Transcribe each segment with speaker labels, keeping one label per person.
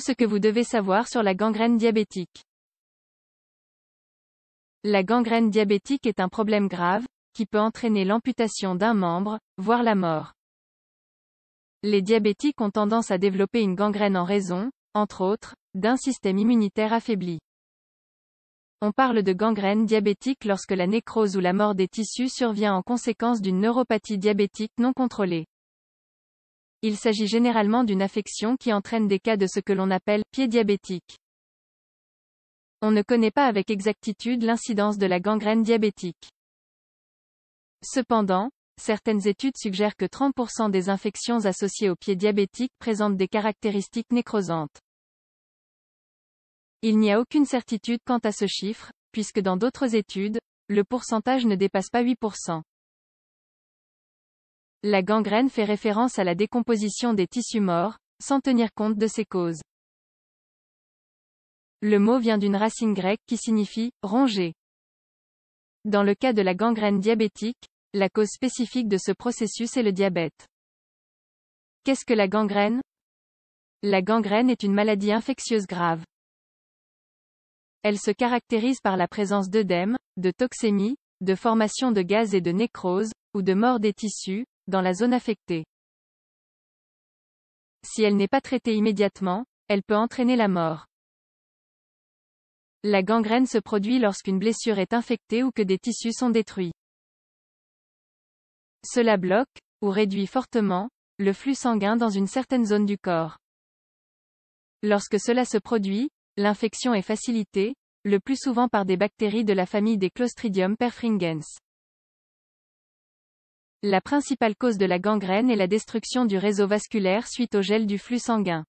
Speaker 1: ce que vous devez savoir sur la gangrène diabétique. La gangrène diabétique est un problème grave, qui peut entraîner l'amputation d'un membre, voire la mort. Les diabétiques ont tendance à développer une gangrène en raison, entre autres, d'un système immunitaire affaibli. On parle de gangrène diabétique lorsque la nécrose ou la mort des tissus survient en conséquence d'une neuropathie diabétique non contrôlée. Il s'agit généralement d'une affection qui entraîne des cas de ce que l'on appelle pied diabétique. On ne connaît pas avec exactitude l'incidence de la gangrène diabétique. Cependant, certaines études suggèrent que 30% des infections associées au pied diabétique présentent des caractéristiques nécrosantes. Il n'y a aucune certitude quant à ce chiffre, puisque dans d'autres études, le pourcentage ne dépasse pas 8%. La gangrène fait référence à la décomposition des tissus morts, sans tenir compte de ses causes. Le mot vient d'une racine grecque qui signifie ronger. Dans le cas de la gangrène diabétique, la cause spécifique de ce processus est le diabète. Qu'est-ce que la gangrène La gangrène est une maladie infectieuse grave. Elle se caractérise par la présence d'œdème, de toxémie, de formation de gaz et de nécrose, ou de mort des tissus, dans la zone affectée. Si elle n'est pas traitée immédiatement, elle peut entraîner la mort. La gangrène se produit lorsqu'une blessure est infectée ou que des tissus sont détruits. Cela bloque, ou réduit fortement, le flux sanguin dans une certaine zone du corps. Lorsque cela se produit, l'infection est facilitée, le plus souvent par des bactéries de la famille des Clostridium perfringens. La principale cause de la gangrène est la destruction du réseau vasculaire suite au gel du flux sanguin.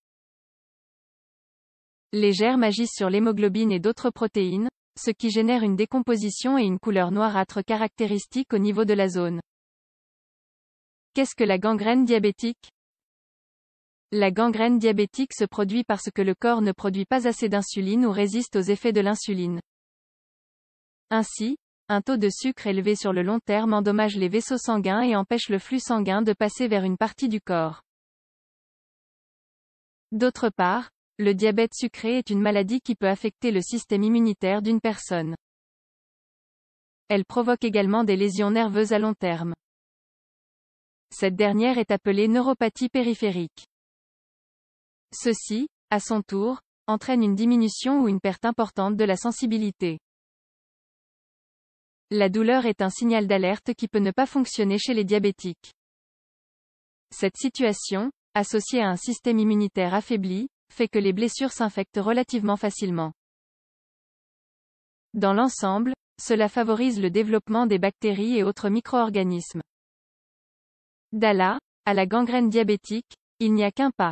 Speaker 1: Les germes agissent sur l'hémoglobine et d'autres protéines, ce qui génère une décomposition et une couleur noirâtre caractéristique au niveau de la zone. Qu'est-ce que la gangrène diabétique La gangrène diabétique se produit parce que le corps ne produit pas assez d'insuline ou résiste aux effets de l'insuline. Ainsi, un taux de sucre élevé sur le long terme endommage les vaisseaux sanguins et empêche le flux sanguin de passer vers une partie du corps. D'autre part, le diabète sucré est une maladie qui peut affecter le système immunitaire d'une personne. Elle provoque également des lésions nerveuses à long terme. Cette dernière est appelée neuropathie périphérique. Ceci, à son tour, entraîne une diminution ou une perte importante de la sensibilité. La douleur est un signal d'alerte qui peut ne pas fonctionner chez les diabétiques. Cette situation, associée à un système immunitaire affaibli, fait que les blessures s'infectent relativement facilement. Dans l'ensemble, cela favorise le développement des bactéries et autres micro-organismes. D'Ala, à la gangrène diabétique, il n'y a qu'un pas.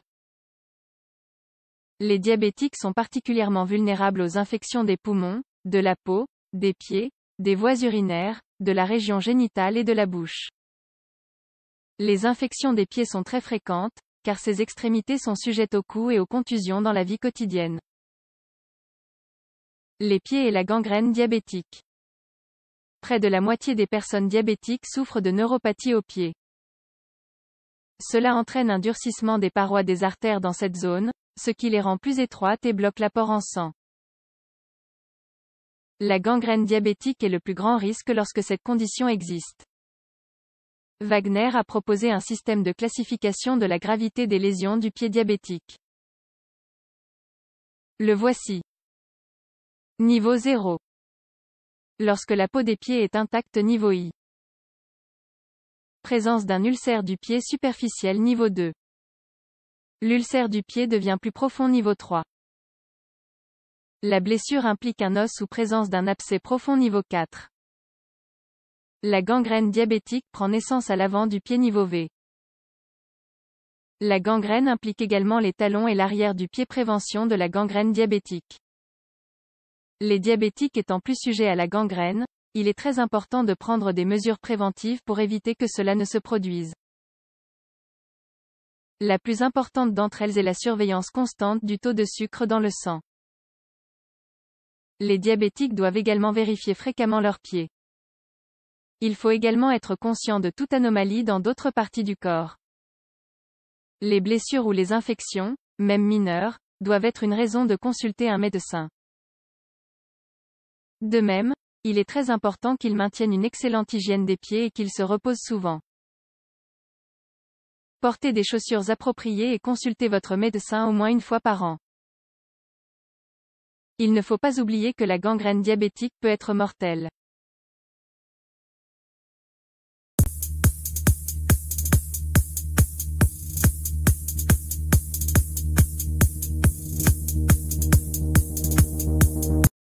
Speaker 1: Les diabétiques sont particulièrement vulnérables aux infections des poumons, de la peau, des pieds, des voies urinaires, de la région génitale et de la bouche. Les infections des pieds sont très fréquentes, car ces extrémités sont sujettes aux coups et aux contusions dans la vie quotidienne. Les pieds et la gangrène diabétique. Près de la moitié des personnes diabétiques souffrent de neuropathie aux pieds. Cela entraîne un durcissement des parois des artères dans cette zone, ce qui les rend plus étroites et bloque l'apport en sang. La gangrène diabétique est le plus grand risque lorsque cette condition existe. Wagner a proposé un système de classification de la gravité des lésions du pied diabétique. Le voici. Niveau 0. Lorsque la peau des pieds est intacte niveau I. Présence d'un ulcère du pied superficiel niveau 2. L'ulcère du pied devient plus profond niveau 3. La blessure implique un os ou présence d'un abcès profond niveau 4. La gangrène diabétique prend naissance à l'avant du pied niveau V. La gangrène implique également les talons et l'arrière du pied prévention de la gangrène diabétique. Les diabétiques étant plus sujets à la gangrène, il est très important de prendre des mesures préventives pour éviter que cela ne se produise. La plus importante d'entre elles est la surveillance constante du taux de sucre dans le sang. Les diabétiques doivent également vérifier fréquemment leurs pieds. Il faut également être conscient de toute anomalie dans d'autres parties du corps. Les blessures ou les infections, même mineures, doivent être une raison de consulter un médecin. De même, il est très important qu'ils maintiennent une excellente hygiène des pieds et qu'ils se reposent souvent. Portez des chaussures appropriées et consultez votre médecin au moins une fois par an. Il ne faut pas oublier que la gangrène diabétique peut être mortelle.